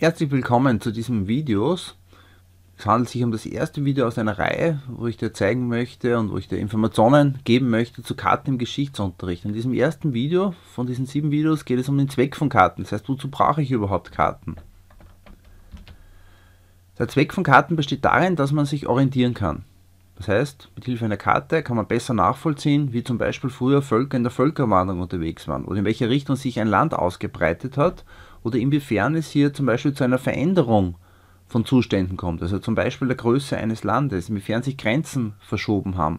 Herzlich willkommen zu diesem Videos. Es handelt sich um das erste Video aus einer Reihe, wo ich dir zeigen möchte und wo ich dir Informationen geben möchte zu Karten im Geschichtsunterricht. In diesem ersten Video von diesen sieben Videos geht es um den Zweck von Karten. Das heißt, wozu brauche ich überhaupt Karten? Der Zweck von Karten besteht darin, dass man sich orientieren kann. Das heißt, mit Hilfe einer Karte kann man besser nachvollziehen, wie zum Beispiel früher Völker in der Völkerwanderung unterwegs waren oder in welche Richtung sich ein Land ausgebreitet hat oder inwiefern es hier zum Beispiel zu einer Veränderung von Zuständen kommt, also zum Beispiel der Größe eines Landes, inwiefern sich Grenzen verschoben haben,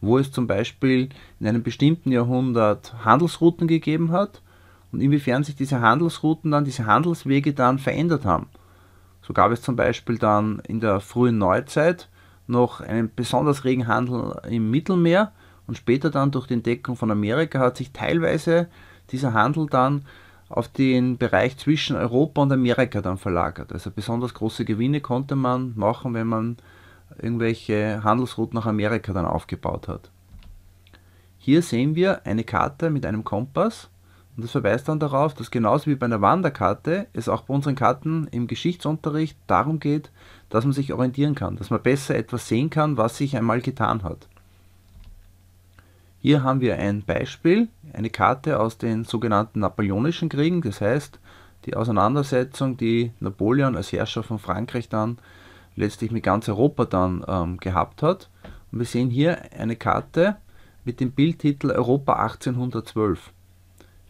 wo es zum Beispiel in einem bestimmten Jahrhundert Handelsrouten gegeben hat und inwiefern sich diese Handelsrouten dann, diese Handelswege dann verändert haben. So gab es zum Beispiel dann in der frühen Neuzeit noch einen besonders regen Handel im Mittelmeer und später dann durch die Entdeckung von Amerika hat sich teilweise dieser Handel dann auf den Bereich zwischen Europa und Amerika dann verlagert. Also besonders große Gewinne konnte man machen, wenn man irgendwelche Handelsrouten nach Amerika dann aufgebaut hat. Hier sehen wir eine Karte mit einem Kompass und das verweist dann darauf, dass genauso wie bei einer Wanderkarte es auch bei unseren Karten im Geschichtsunterricht darum geht, dass man sich orientieren kann, dass man besser etwas sehen kann, was sich einmal getan hat. Hier haben wir ein Beispiel, eine Karte aus den sogenannten Napoleonischen Kriegen, das heißt die Auseinandersetzung, die Napoleon als Herrscher von Frankreich dann letztlich mit ganz Europa dann ähm, gehabt hat. Und wir sehen hier eine Karte mit dem Bildtitel Europa 1812.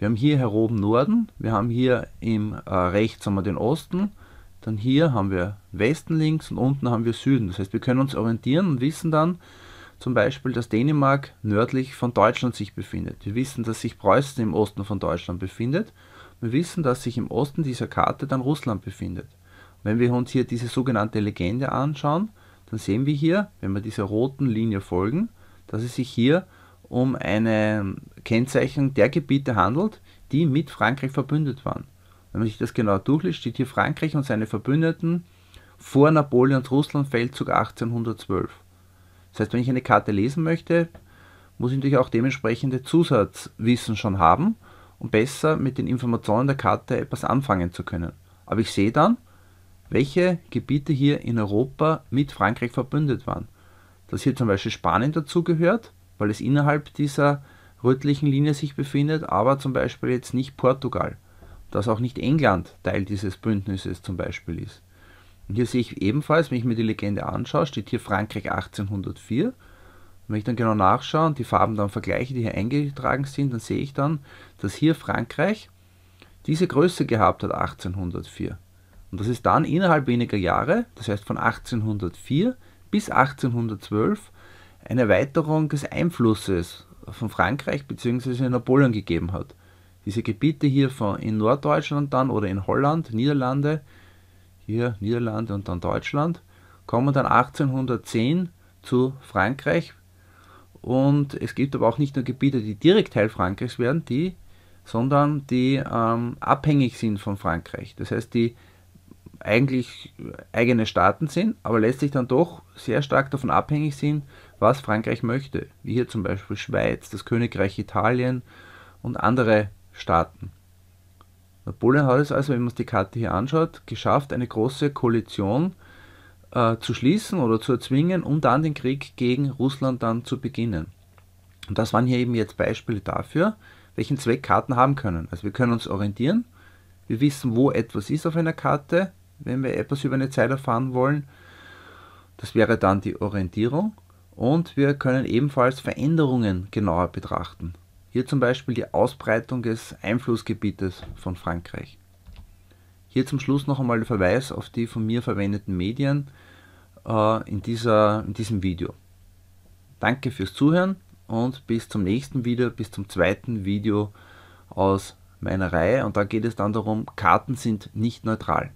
Wir haben hier heroben Norden, wir haben hier im äh, rechts haben wir den Osten, dann hier haben wir Westen links und unten haben wir Süden. Das heißt, wir können uns orientieren und wissen dann, zum Beispiel, dass Dänemark nördlich von Deutschland sich befindet. Wir wissen, dass sich Preußen im Osten von Deutschland befindet. Wir wissen, dass sich im Osten dieser Karte dann Russland befindet. Wenn wir uns hier diese sogenannte Legende anschauen, dann sehen wir hier, wenn wir dieser roten Linie folgen, dass es sich hier um eine Kennzeichnung der Gebiete handelt, die mit Frankreich verbündet waren. Wenn man sich das genau durchliest, steht hier Frankreich und seine Verbündeten vor Napoleons Russlandfeldzug 1812. Das heißt, wenn ich eine Karte lesen möchte, muss ich natürlich auch dementsprechende Zusatzwissen schon haben, um besser mit den Informationen der Karte etwas anfangen zu können. Aber ich sehe dann, welche Gebiete hier in Europa mit Frankreich verbündet waren. Dass hier zum Beispiel Spanien dazugehört, weil es innerhalb dieser rötlichen Linie sich befindet, aber zum Beispiel jetzt nicht Portugal. Dass auch nicht England Teil dieses Bündnisses zum Beispiel ist. Und Hier sehe ich ebenfalls, wenn ich mir die Legende anschaue, steht hier Frankreich 1804. wenn ich dann genau nachschaue und die Farben dann vergleiche, die hier eingetragen sind, dann sehe ich dann, dass hier Frankreich diese Größe gehabt hat 1804. Und das ist dann innerhalb weniger Jahre, das heißt von 1804 bis 1812, eine Erweiterung des Einflusses von Frankreich bzw. Napoleon gegeben hat. Diese Gebiete hier von, in Norddeutschland dann oder in Holland, Niederlande, hier Niederlande und dann Deutschland, kommen dann 1810 zu Frankreich und es gibt aber auch nicht nur Gebiete, die direkt Teil Frankreichs werden, die, sondern die ähm, abhängig sind von Frankreich. Das heißt, die eigentlich eigene Staaten sind, aber letztlich dann doch sehr stark davon abhängig sind, was Frankreich möchte. Wie hier zum Beispiel Schweiz, das Königreich Italien und andere Staaten. Napoleon hat es also, wenn man sich die Karte hier anschaut, geschafft, eine große Koalition äh, zu schließen oder zu erzwingen, um dann den Krieg gegen Russland dann zu beginnen. Und das waren hier eben jetzt Beispiele dafür, welchen Zweck Karten haben können. Also wir können uns orientieren, wir wissen, wo etwas ist auf einer Karte, wenn wir etwas über eine Zeit erfahren wollen. Das wäre dann die Orientierung. Und wir können ebenfalls Veränderungen genauer betrachten. Hier zum Beispiel die Ausbreitung des Einflussgebietes von Frankreich. Hier zum Schluss noch einmal der Verweis auf die von mir verwendeten Medien äh, in, dieser, in diesem Video. Danke fürs Zuhören und bis zum nächsten Video, bis zum zweiten Video aus meiner Reihe. Und da geht es dann darum, Karten sind nicht neutral.